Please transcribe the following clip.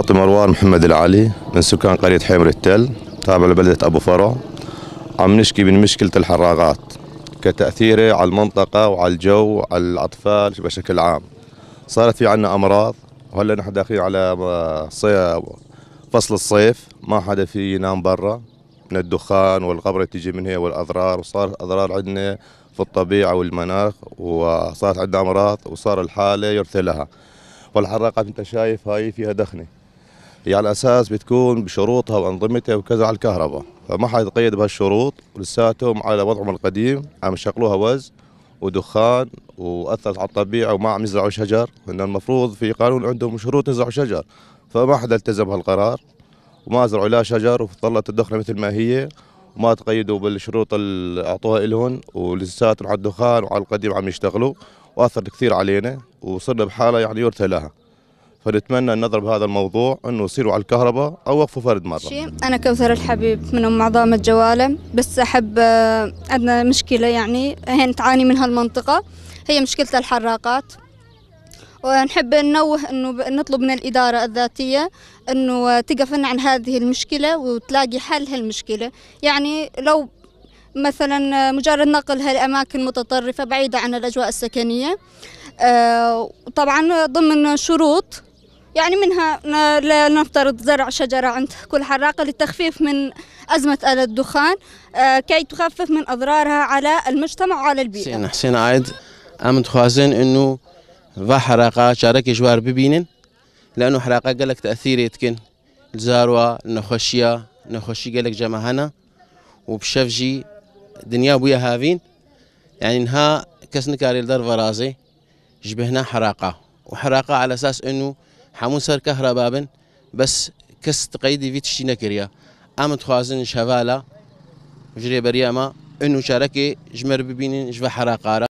أطي مروان محمد العلي من سكان قرية حمر التل تابع لبلدة أبو فرع عم نشكي من مشكلة الحراقات كتأثيره على المنطقة وعلى الجو وعلى الأطفال بشكل عام صارت في عنا أمراض وهلا نحن داخلين على فصل الصيف ما حدا في ينام برا من الدخان والغبرة تيجي هي والأضرار وصارت أضرار عندنا في الطبيعة والمناخ وصارت عندنا أمراض وصار الحالة يرثى لها والحراقات أنت شايف هاي فيها دخنة هي على اساس بتكون بشروطها وانظمتها وكذا على الكهرباء فما حد يتقيد بهالشروط لساتهم على وضعهم القديم عم يشغلوها وز ودخان واثرت على الطبيعه وما عم يزرعوا شجر لان المفروض في قانون عندهم شروط يزرعوا شجر فما حدا التزم بهالقرار وما زرعوا لا شجر وظلت الدخله مثل ما هي وما تقيدوا بالشروط اللي اعطوها لهم ولساتهم على الدخان وعلى القديم عم يشتغلوا واثرت كثير علينا وصرنا بحاله يعني يرثى لها فنتمنى أن نضرب هذا الموضوع أنه يصيروا على الكهرباء أو وقفوا فرد مرة أنا كوثر الحبيب من عظام الجواله بس أحب آه، عندنا مشكلة يعني هين تعاني من هالمنطقه هي مشكلة الحراقات ونحب ننوه انه نطلب من الاداره الذاتيه انه آه، تقف عن هذه المشكله وتلاقي حل هالمشكله يعني لو مثلا آه، مجرد نقلها لاماكن متطرفه بعيده عن الاجواء السكنيه طبعا ضمن شروط يعني منها لنفترض زرع شجرة عند كل حراقة للتخفيف من أزمة الدخان آه، كي تخفف من أضرارها على المجتمع وعلى البيئة حسين حسين عايد أم تخازن أنه ذا حراقة شارك جوار ببينن لأنه حراقة قالك تأثير يتكن الزاروة نخشية نخشي قالك جماهنا وبشفجي دنيا بويا هافين يعني انها كسنكاري لدار فرازي جبهنا حراقة وحراقة على أساس أنه هەموو سەر کەهرا بابن بەس کەس تقەیدیوی تشتی نکریا ئەمە خوازن شوالا ژرێبەری ئەمە ئەن و جمر ژمەر ببینین ژە حراقارە